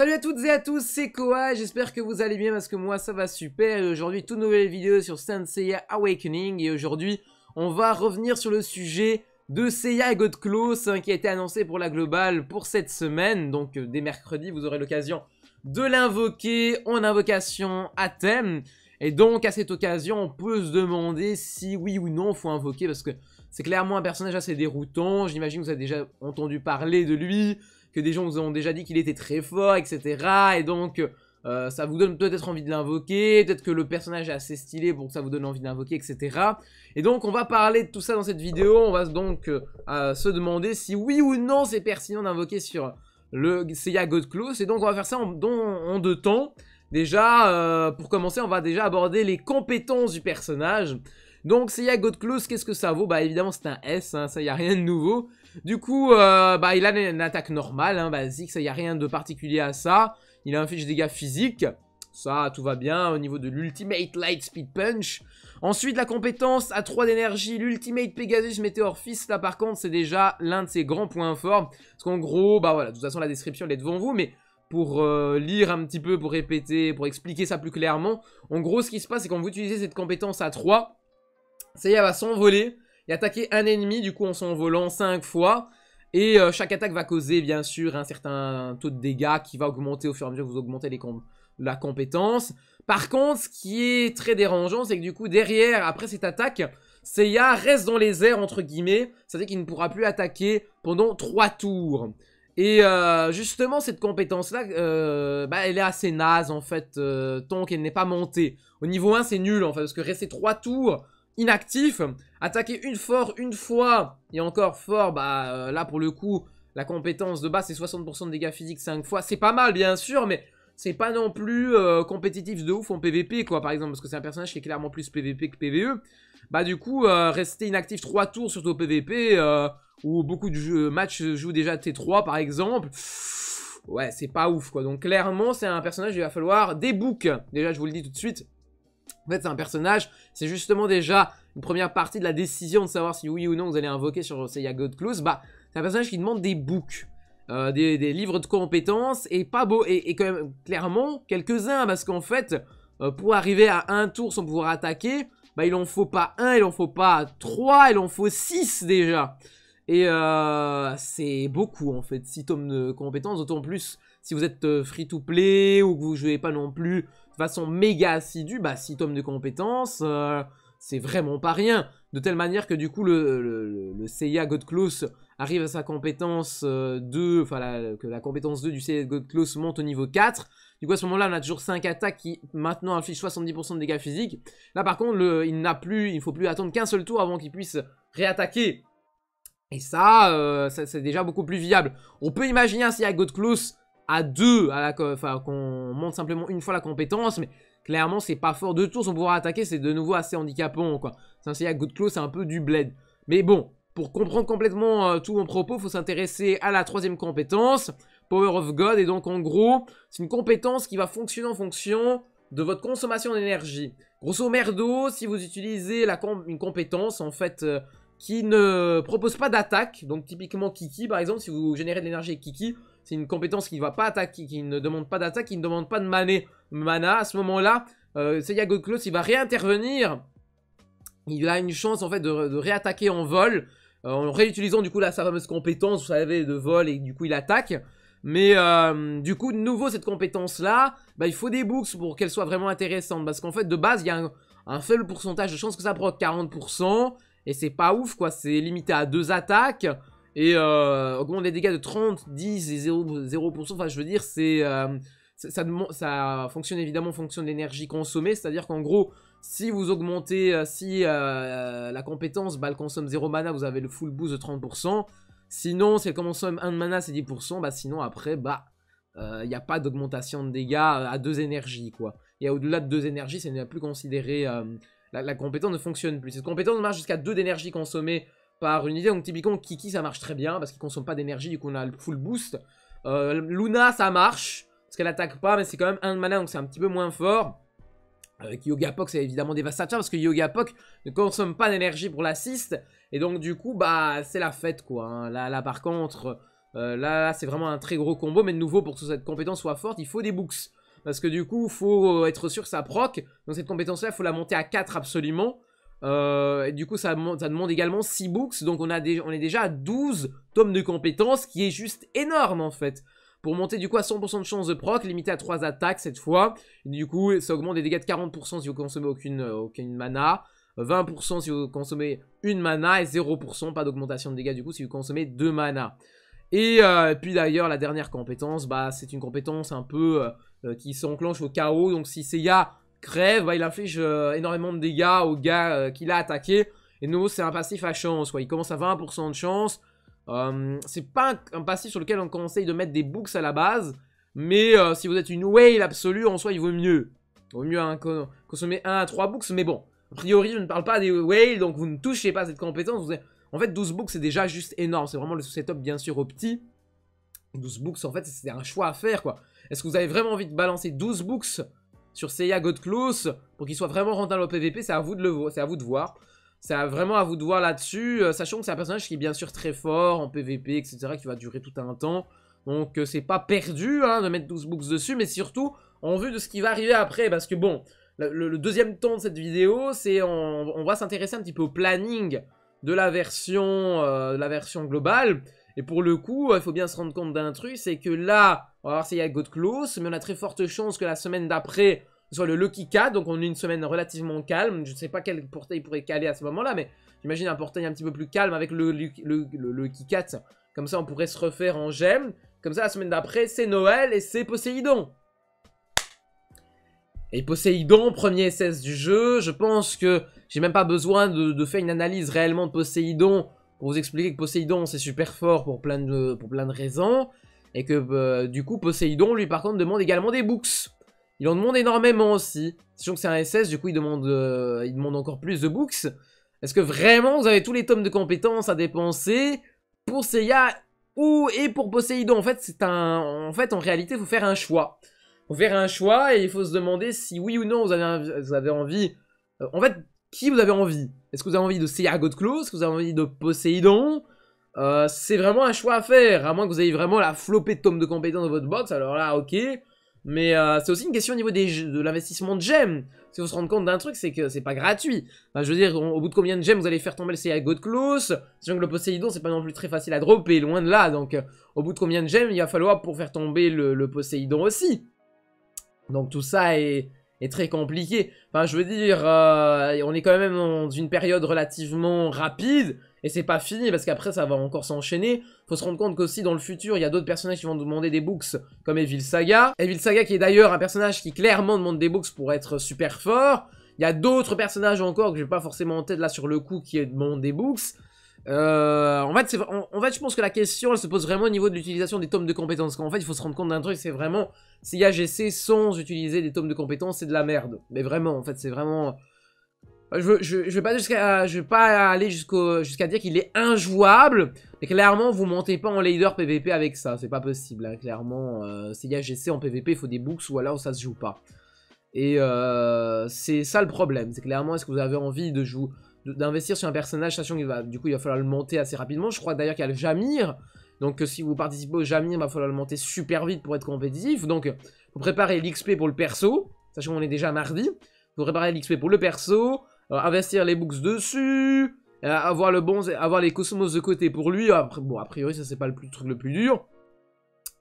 Salut à toutes et à tous, c'est Koa, j'espère que vous allez bien parce que moi ça va super aujourd'hui toute nouvelle vidéo sur Saint Seiya Awakening et aujourd'hui on va revenir sur le sujet de Seiya God Close hein, qui a été annoncé pour la globale pour cette semaine, donc euh, dès mercredi vous aurez l'occasion de l'invoquer en invocation à thème et donc à cette occasion on peut se demander si oui ou non faut invoquer parce que c'est clairement un personnage assez déroutant, j'imagine que vous avez déjà entendu parler de lui, que des gens vous ont déjà dit qu'il était très fort, etc. Et donc, euh, ça vous donne peut-être envie de l'invoquer, peut-être que le personnage est assez stylé pour que ça vous donne envie d'invoquer, etc. Et donc, on va parler de tout ça dans cette vidéo. On va donc euh, se demander si oui ou non c'est pertinent d'invoquer sur le Seiya God Et donc, on va faire ça en, deux temps. Déjà, euh, pour commencer, on va déjà aborder les compétences du personnage. Donc, Seiya God qu'est-ce que ça vaut Bah, évidemment, c'est un S, hein, ça, n'y a rien de nouveau. Du coup, euh, bah, il a une attaque normale, hein, basique, ça, il n'y a rien de particulier à ça. Il a un fiche dégâts physiques. Ça, tout va bien au niveau de l'Ultimate Light Speed Punch. Ensuite, la compétence à 3 d'énergie, l'Ultimate Pegasus Meteor Fist. Là, par contre, c'est déjà l'un de ses grands points forts. Parce qu'en gros, bah voilà, de toute façon, la description, elle est devant vous. Mais pour euh, lire un petit peu, pour répéter, pour expliquer ça plus clairement. En gros, ce qui se passe, c'est quand vous utilisez cette compétence à 3, ça y est, elle va s'envoler et attaquer un ennemi, du coup, en s'envolant 5 fois. Et euh, chaque attaque va causer, bien sûr, un certain taux de dégâts qui va augmenter au fur et à mesure que vous augmentez les la compétence. Par contre, ce qui est très dérangeant, c'est que du coup, derrière, après cette attaque, Seiya reste dans les airs, entre guillemets. C'est-à-dire qu'il ne pourra plus attaquer pendant 3 tours. Et euh, justement, cette compétence-là, euh, bah, elle est assez naze, en fait, tant qu'elle n'est pas montée. Au niveau 1, c'est nul, en fait, parce que rester 3 tours inactif. Attaquer une fort, une fois, et encore fort, bah euh, là pour le coup, la compétence de base c'est 60% de dégâts physiques 5 fois. C'est pas mal bien sûr, mais c'est pas non plus euh, compétitif de ouf en PVP quoi par exemple, parce que c'est un personnage qui est clairement plus PVP que PVE. Bah du coup, euh, rester inactif 3 tours surtout au PVP, où beaucoup de matchs jouent déjà T3 par exemple. Ouais, c'est pas ouf quoi. Donc clairement, c'est un personnage, il va falloir des books. Déjà, je vous le dis tout de suite, en fait, c'est un personnage, c'est justement déjà une première partie de la décision de savoir si oui ou non vous allez invoquer sur Seiya God Bah, c'est un personnage qui demande des books, euh, des, livres de compétences, et pas beau, et, quand même, clairement, quelques-uns, parce qu'en fait, euh, pour arriver à un tour sans pouvoir attaquer, bah, il en faut pas un, il en faut pas trois, il en faut six déjà. Et euh, c'est beaucoup en fait, 6 tomes de compétences, d'autant plus si vous êtes euh, free to play ou que vous jouez pas non plus de façon méga assidue, bah 6 tomes de compétences, euh, c'est vraiment pas rien. De telle manière que du coup le, le, CIA God arrive à sa compétence 2, enfin que la compétence 2 du CIA God monte au niveau 4. Du coup à ce moment-là on a toujours 5 attaques qui maintenant affichent 70% de dégâts physiques. Là par contre il n'a plus, il faut plus attendre qu'un seul tour avant qu'il puisse réattaquer et euh, ça, c'est déjà beaucoup plus viable. On peut imaginer un à God Close à deux, enfin, qu'on monte simplement une fois la compétence, mais clairement, c'est pas fort. Deux tours on pouvoir attaquer, c'est de nouveau assez handicapant, quoi. C'est à God Close, c'est un peu du bled. Mais bon, pour comprendre complètement euh, tout mon propos, il faut s'intéresser à la troisième compétence, Power of God, et donc en gros, c'est une compétence qui va fonctionner en fonction de votre consommation d'énergie. Grosso merdo, si vous utilisez une compétence, en fait, euh, qui ne propose pas d'attaque. Donc typiquement Kiki par exemple, si vous générez de l'énergie avec Kiki, c'est une compétence qui ne va pas attaquer, qui ne demande pas d'attaque, qui ne demande pas de mana. À ce moment-là, euh, Seiyago il va réintervenir. Il a une chance en fait de, réattaquer en vol, euh, en réutilisant du coup la, sa fameuse compétence, vous savez, de vol, et du coup il attaque. Mais euh, du coup, de nouveau, cette compétence-là, bah, il faut des books pour qu'elle soit vraiment intéressante. Parce qu'en fait, de base, il y a un, faible pourcentage de chance que ça proc, 40%. Et c'est pas ouf, quoi. C'est limité à deux attaques. Et euh, augmente les dégâts de 30, 10 et 0, 0% Enfin, je veux dire, c'est... Euh, ça, ça, ça, fonctionne évidemment en fonction de l'énergie consommée, c'est-à-dire qu'en gros, si vous augmentez, euh, si euh, la compétence, bah, elle consomme 0 mana, vous avez le full boost de 30%, sinon, si elle consomme 1 de mana, c'est 10%, bah sinon, après, bah, il n'y a pas d'augmentation de dégâts à deux énergies, quoi. Et au-delà de deux énergies, ça n'est plus considéré la, compétence ne fonctionne plus. Cette compétence marche jusqu'à 2 d'énergie consommée par une unité. Donc typiquement Kiki ça marche très bien parce qu'il consomme pas d'énergie du coup on a le full boost. Euh, Luna ça marche parce qu'elle attaque pas mais c'est quand même un de mana donc c'est un petit peu moins fort. Avec Yoga Pok c'est évidemment dévastateur parce que Yoga Pok ne consomme pas d'énergie pour l'assist. Et donc du coup bah c'est la fête quoi. Hein. Là, là par contre euh, là, c'est vraiment un très gros combo mais de nouveau pour que cette compétence soit forte il faut des books. Parce que du coup, il faut être sûr que ça proc. Donc cette compétence-là, il faut la monter à 4 absolument. Euh, et du coup, ça, ça, demande également 6 books. Donc on, a on est déjà à 12 tomes de compétence, qui est juste énorme en fait. Pour monter du coup à 100% de chance de proc, limité à 3 attaques cette fois. du coup, ça augmente les dégâts de 40% si vous consommez aucune, euh, aucune mana. 20% si vous consommez une mana et 0% pas d'augmentation de dégâts du coup si vous consommez 2 mana. Euh, et puis d'ailleurs la dernière compétence, bah c'est une compétence un peu euh, qui s'enclenche au chaos. Donc si Seiya crève, bah, il inflige euh, énormément de dégâts au gars euh, qui l'a attaqué. Et de nouveau, c'est un passif à chance. Il commence à 20% de chance. c'est pas un, passif sur lequel on conseille de mettre des books à la base, mais si vous êtes une whale absolue, en soi, il vaut mieux. vaut mieux consommer 1 à 3 books, mais bon. A priori, je ne parle pas des whales, donc vous ne touchez pas cette compétence. En fait, 12 books, c'est déjà juste énorme. C'est vraiment le setup, bien sûr, au petit. 12 books, en fait, c'était un choix à faire, quoi. Est-ce que vous avez vraiment envie de balancer 12 books sur Seiya God Close pour qu'il soit vraiment rentable au PVP C'est à vous de le c'est à vous de voir. C'est vraiment à vous de voir là-dessus, euh, sachant que c'est un personnage qui est bien sûr très fort en PVP, etc., qui va durer tout un temps. Donc euh, c'est pas perdu hein, de mettre 12 books dessus, mais surtout en vue de ce qui va arriver après, parce que bon, le, deuxième temps de cette vidéo, c'est on, va s'intéresser un petit peu au planning de la version, euh, de la version globale, et pour le coup, il euh, faut bien se rendre compte d'un truc, c'est que là, on va voir s'il y a God Close, mais on a très forte chance que la semaine d'après soit le Lucky Cat, donc on a une semaine relativement calme. Je ne sais pas quel portail pourrait caler à ce moment-là, mais j'imagine un portail un petit peu plus calme avec le, le, Lucky Cat. Comme ça, on pourrait se refaire en gemme. Comme ça, la semaine d'après, c'est Noël et c'est Poséidon. Et Poséidon, premier SS du jeu, je pense que j'ai même pas besoin de, de faire une analyse réellement de Poséidon pour vous expliquer que Poseidon, c'est super fort pour plein de, plein de raisons, et que euh, du coup Poseidon, lui par contre demande également des books. Il en demande énormément aussi. Sachant que c'est un SS, du coup il demande, euh, il demande encore plus de books. Est-ce que vraiment vous avez tous les tomes de compétences à dépenser pour Seiya ou et pour Poseidon. En fait, c'est un, en fait en réalité il faut faire un choix. Il faut faire un choix et il faut se demander si oui ou non vous avez, vous avez envie. Euh, en fait, qui vous avez envie. Est-ce que vous avez envie de Seiya Godclaw Est-ce que vous avez envie de Poséidon euh, C'est vraiment un choix à faire, à moins que vous ayez vraiment la flopée de tomes de compétences dans votre box, alors là, ok. Mais euh, c'est aussi une question au niveau de l'investissement de gemmes. Si vous vous rendez compte d'un truc, c'est que c'est pas gratuit. je veux dire, au bout de combien de gemmes vous allez faire tomber le Seiya God Close Sachant que le Poséidon, c'est pas non plus très facile à dropper, loin de là. Donc, euh, au bout de combien de gemmes il va falloir pour faire tomber le, le Poséidon aussi Donc, tout ça est, est très compliqué. Enfin, je veux dire, euh, on est quand même dans une période relativement rapide. Et c'est pas fini parce qu'après ça va encore s'enchaîner. Faut se rendre compte qu'aussi dans le futur, il y a d'autres personnages qui vont demander des books comme Evil Saga. Evil Saga qui est d'ailleurs un personnage qui clairement demande des books pour être super fort. Il y a d'autres personnages encore que j'ai pas forcément en tête là sur le coup qui demandent des books. Euh, en, fait, je pense que la question, elle se pose vraiment au niveau de l'utilisation des tomes de compétences. Quand en fait, il faut se rendre compte d'un truc, c'est vraiment, si AGC sans utiliser des tomes de compétences, c'est de la merde. Mais vraiment, en fait, c'est vraiment... Je, je, vais pas jusqu'à, je vais pas aller jusqu'au, jusqu'à dire qu'il est injouable. Mais clairement, vous montez pas en leader PVP avec ça. C'est pas possible. Hein. Clairement, euh, GC en PVP, il faut des books ou alors ça se joue pas. Et euh, c'est ça le problème. C'est clairement, est-ce que vous avez envie de jouer d'investir sur un personnage, sachant qu'il va, du coup, il va falloir le monter assez rapidement. Je crois d'ailleurs qu'il y a le Jamir, donc euh, si vous participez au Jamir, il va falloir le monter super vite pour être compétitif. Donc, euh, vous préparez l'XP pour le perso, sachant qu'on est déjà mardi. Vous préparez l'XP pour le perso, euh, investir les books dessus, avoir le bon, avoir les cosmos de côté pour lui. bon, a priori, ça c'est pas le plus, truc le plus dur.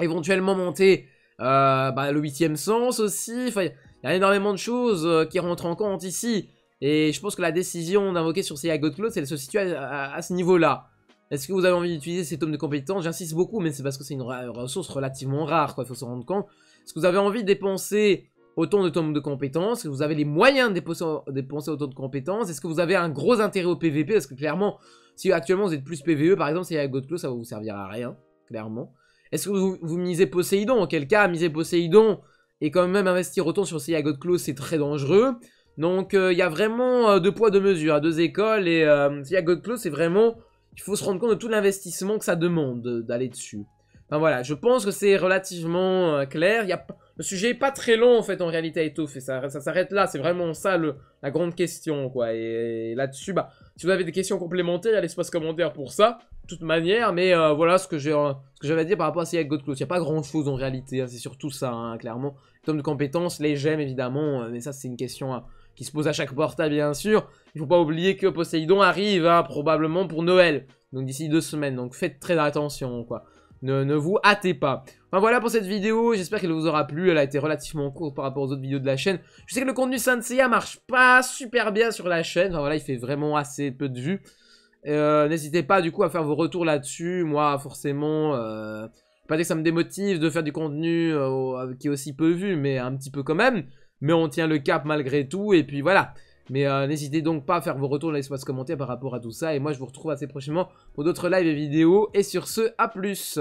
Éventuellement monter bah, le huitième sens aussi. il y a énormément de choses qui rentrent en compte ici. Et je pense que la décision d'invoquer sur CIA God elle se situe à, ce niveau-là. Est-ce que vous avez envie d'utiliser ces tomes de compétences J'insiste beaucoup, mais c'est parce que c'est une ressource relativement rare, quoi, il faut s'en rendre compte. Est-ce que vous avez envie de dépenser autant de tomes de compétences Est-ce que vous avez les moyens de dépenser, autant de compétences Est-ce que vous avez un gros intérêt au PVP Parce que clairement, si actuellement vous êtes plus PVE, par exemple, CIA God ça ne vous servira à rien, clairement. Est-ce que vous, misez Poseidon En quel cas, miser Poseidon et quand même investir autant sur CIA God c'est très dangereux. Donc euh, il y a vraiment euh, deux poids, deux mesures, à deux écoles. Et euh, si y a Godclaw, c'est vraiment... Il faut se rendre compte de tout l'investissement que ça demande d'aller dessus. Enfin voilà, je pense que c'est relativement clair. Y a, le sujet n'est pas très long en fait en réalité à étoffer. Ça, ça s'arrête là, c'est vraiment ça la grande question quoi. Et, là-dessus, bah, si vous avez des questions complémentaires, il y a l'espace commentaire pour ça, de toute manière. Mais voilà ce que j'avais à dire par rapport à y a Godclaw. Il n'y a pas grand-chose en réalité, hein, c'est surtout ça, hein, clairement. tome de compétences, les gemmes évidemment, mais ça c'est une question à, qui se pose à chaque porte, bien sûr. Il faut pas oublier que Poséidon arrive, hein, probablement pour Noël. Donc d'ici deux semaines. Donc faites très attention, quoi. Ne, vous hâtez pas. Enfin voilà pour cette vidéo, j'espère qu'elle vous aura plu, elle a été relativement courte par rapport aux autres vidéos de la chaîne. Je sais que le contenu ne marche pas super bien sur la chaîne, enfin voilà, il fait vraiment assez peu de vues. Euh, n'hésitez pas du coup à faire vos retours là-dessus, moi forcément, euh, pas que ça me démotive de faire du contenu euh, qui est aussi peu vu, mais un petit peu quand même mais on tient le cap malgré tout, et puis voilà. Mais euh, n'hésitez donc pas à faire vos retours dans l'espace commentaire par rapport à tout ça, et moi je vous retrouve assez prochainement pour d'autres lives et vidéos, et sur ce, à plus